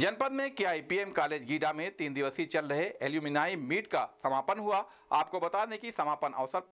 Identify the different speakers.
Speaker 1: जनपद में के एम कॉलेज गीडा में तीन दिवसीय चल रहे एल्यूमिनाई मीट का समापन हुआ आपको बता दें कि समापन अवसर